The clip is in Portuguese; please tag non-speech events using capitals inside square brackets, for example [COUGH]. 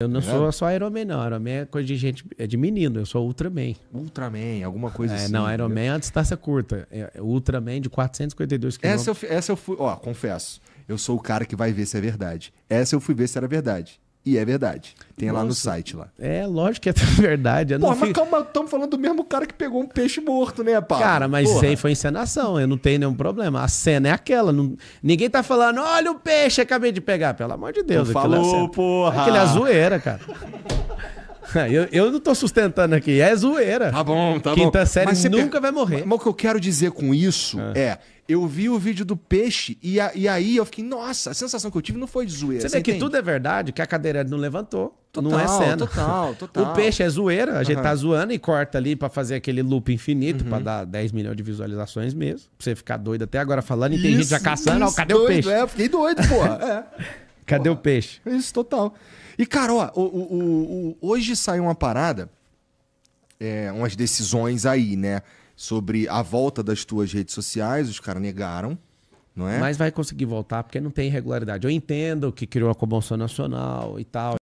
Eu não é. sou só Iron Man, não. Iron Man é coisa de gente, é de menino. Eu sou Ultraman. Ultraman, alguma coisa é, assim. Não, Iron Man é a distância curta. É, é Ultraman de 452 km. Essa eu, essa eu fui, ó, confesso. Eu sou o cara que vai ver se é verdade. Essa eu fui ver se era verdade. E é verdade. Tem Nossa. lá no site lá. É, lógico que é [LAUGHS] verdade. Eu Porra, mas fico... calma, estamos falando do mesmo cara que pegou um peixe morto, né, pá? Cara, mas isso aí foi encenação, eu não tenho nenhum problema. A cena é aquela. Não... Ninguém tá falando, olha o peixe, acabei de pegar. Pelo amor de Deus. É falou, porra. Aquele é zoeira, cara. [LAUGHS] eu, eu não tô sustentando aqui, é zoeira. Tá bom, tá Quinta bom. Quinta série nunca per... vai morrer. Mas, o que eu quero dizer com isso ah. é... Eu vi o vídeo do peixe e, a, e aí eu fiquei, nossa, a sensação que eu tive não foi de zoeira. Você, você vê entende? que tudo é verdade, que a cadeira não levantou. Total, não é cena. Total, [LAUGHS] total. O peixe é zoeira, a gente uhum. tá zoando e corta ali para fazer aquele loop infinito, uhum. para dar 10 milhões de visualizações mesmo. Pra você ficar doido até agora falando e tem gente já caçando, isso, cadê doido, o peixe? É, fiquei doido, porra. [LAUGHS] é. Cadê o peixe? Isso, total. E, cara, ó, o, o, o, hoje saiu uma parada, é, umas decisões aí, né? Sobre a volta das tuas redes sociais, os caras negaram. É? Mas vai conseguir voltar porque não tem irregularidade. Eu entendo que criou a Convenção Nacional e tal.